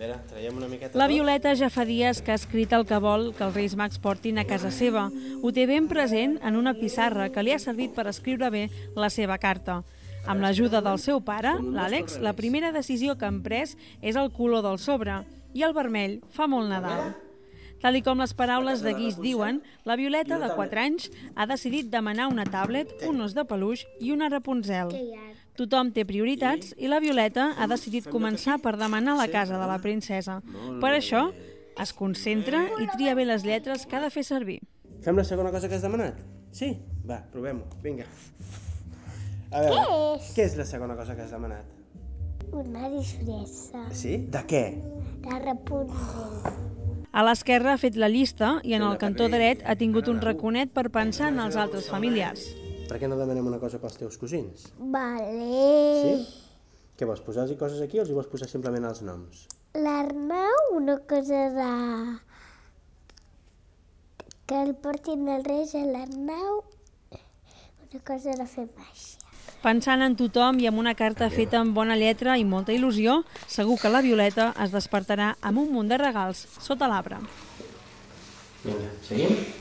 Veure, traiem una miqueta. La Violeta ja fa dies que ha escrit el que vol que els Reis Mags portin a casa seva. Ho té ben present en una pissarra que li ha servit per escriure bé la seva carta. Amb l'ajuda del seu pare, l'Àlex, la primera decisió que han pres és el color del sobre i el vermell fa molt Nadal. Tal com les paraules de Guix diuen, la Violeta, de 4 anys, ha decidit demanar una tablet, un os de peluix i una Rapunzel. Tothom té prioritats i la Violeta ha decidit començar per demanar la casa de la princesa. Per això, es concentra i tria bé les lletres que ha de fer servir. Fem la segona cosa que has demanat? Sí? Va, provem-ho. Vinga. A veure, què és? Què és la segona cosa que has demanat? Una disfressa. Sí? De què? De Rapunzel. A l'esquerra ha fet la llista i en el cantó dret ha tingut un raconet per pensar en els altres familiars. Per què no demanem una cosa pels teus cosins? Vale. Sí? Què vols, posar-los coses aquí o els hi vols posar simplement els noms? L'Arnau, una cosa de... que el portin els Reis a l'Arnau, una cosa de fer baixa. Pensant en tothom i amb una carta feta amb bona lletra i molta il·lusió, segur que la Violeta es despertarà amb un munt de regals sota l'arbre. Vinga, seguim?